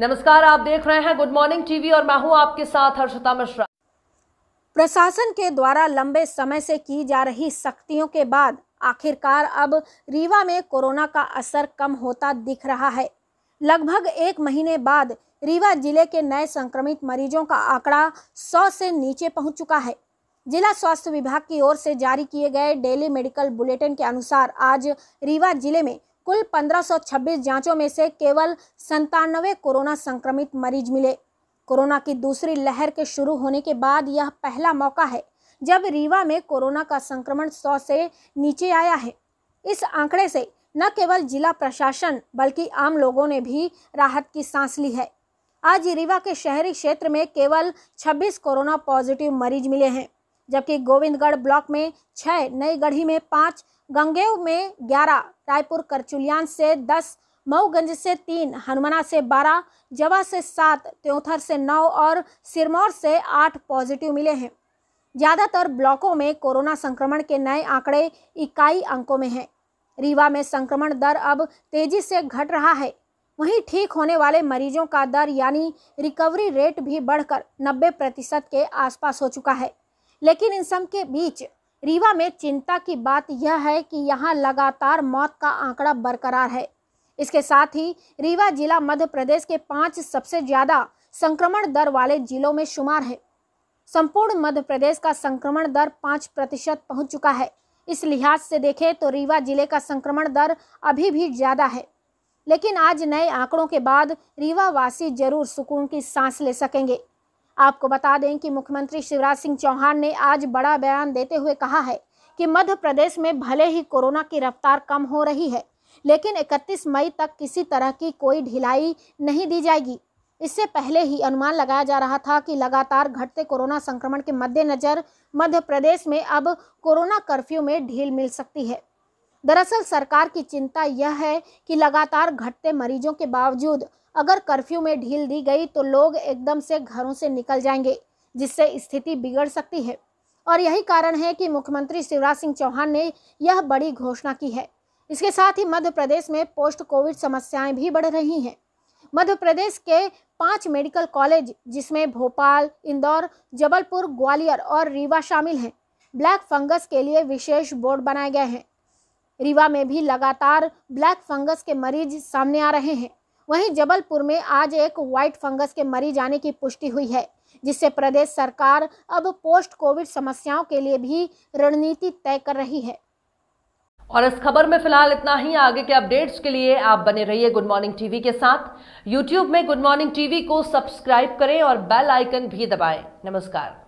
नमस्कार आप देख रहे हैं गुड मॉर्निंग टीवी और मैं हूं आपके साथ हर्षता मिश्रा प्रशासन के द्वारा लंबे समय से की जा रही सख्तियों के बाद आखिरकार अब रीवा में कोरोना का असर कम होता दिख रहा है लगभग एक महीने बाद रीवा जिले के नए संक्रमित मरीजों का आंकड़ा सौ से नीचे पहुंच चुका है जिला स्वास्थ्य विभाग की ओर से जारी किए गए डेली मेडिकल बुलेटिन के अनुसार आज रीवा जिले में कुल 1526 जांचों में से केवल संतानवे कोरोना संक्रमित मरीज मिले कोरोना की दूसरी लहर के शुरू होने के बाद यह पहला मौका है जब रीवा में कोरोना का संक्रमण 100 से नीचे आया है इस आंकड़े से न केवल जिला प्रशासन बल्कि आम लोगों ने भी राहत की सांस ली है आज रीवा के शहरी क्षेत्र में केवल 26 कोरोना पॉजिटिव मरीज मिले हैं जबकि गोविंदगढ़ ब्लॉक में छः नई गढ़ी में पाँच गंगेव में ग्यारह रायपुर करचुलियान से दस मऊगंज से तीन हनुमना से बारह जवा से सात त्योथर से नौ और सिरमौर से आठ पॉजिटिव मिले हैं ज़्यादातर ब्लॉकों में कोरोना संक्रमण के नए आंकड़े इकाई अंकों में हैं रीवा में संक्रमण दर अब तेजी से घट रहा है वहीं ठीक होने वाले मरीजों का दर यानी रिकवरी रेट भी बढ़कर 90 प्रतिशत के आसपास हो चुका है लेकिन इन सब के बीच रीवा में चिंता की बात यह है कि यहाँ लगातार मौत का आंकड़ा बरकरार है इसके साथ ही रीवा जिला मध्य प्रदेश के पांच सबसे ज़्यादा संक्रमण दर वाले जिलों में शुमार है संपूर्ण मध्य प्रदेश का संक्रमण दर पाँच प्रतिशत पहुँच चुका है इस लिहाज से देखें तो रीवा जिले का संक्रमण दर अभी भी ज़्यादा है लेकिन आज नए आंकड़ों के बाद रीवा वासी जरूर सुकून की सांस ले सकेंगे आपको बता दें कि मुख्यमंत्री शिवराज सिंह चौहान ने आज बड़ा बयान देते हुए कहा है कि मध्य प्रदेश में भले ही कोरोना की रफ्तार कम हो रही है लेकिन 31 मई तक किसी तरह की कोई ढिलाई नहीं दी जाएगी इससे पहले ही अनुमान लगाया जा रहा था कि लगातार घटते कोरोना संक्रमण के मद्देनज़र मध्य प्रदेश में अब कोरोना कर्फ्यू में ढील मिल सकती है दरअसल सरकार की चिंता यह है कि लगातार घटते मरीजों के बावजूद अगर कर्फ्यू में ढील दी गई तो लोग एकदम से घरों से निकल जाएंगे जिससे स्थिति बिगड़ सकती है और यही कारण है कि मुख्यमंत्री शिवराज सिंह चौहान ने यह बड़ी घोषणा की है इसके साथ ही मध्य प्रदेश में पोस्ट कोविड समस्याएं भी बढ़ रही हैं मध्य प्रदेश के पांच मेडिकल कॉलेज जिसमें भोपाल इंदौर जबलपुर ग्वालियर और रीवा शामिल हैं ब्लैक फंगस के लिए विशेष बोर्ड बनाए गए हैं रीवा में भी लगातार ब्लैक फंगस के मरीज सामने आ रहे हैं वहीं जबलपुर में आज एक व्हाइट फंगस के मरीज आने की पुष्टि हुई है जिससे प्रदेश सरकार अब पोस्ट कोविड समस्याओं के लिए भी रणनीति तय कर रही है और इस खबर में फिलहाल इतना ही आगे के अपडेट्स के लिए आप बने रहिए गुड मॉर्निंग टीवी के साथ यूट्यूब में गुड मॉर्निंग टीवी को सब्सक्राइब करें और बेल आइकन भी दबाएं नमस्कार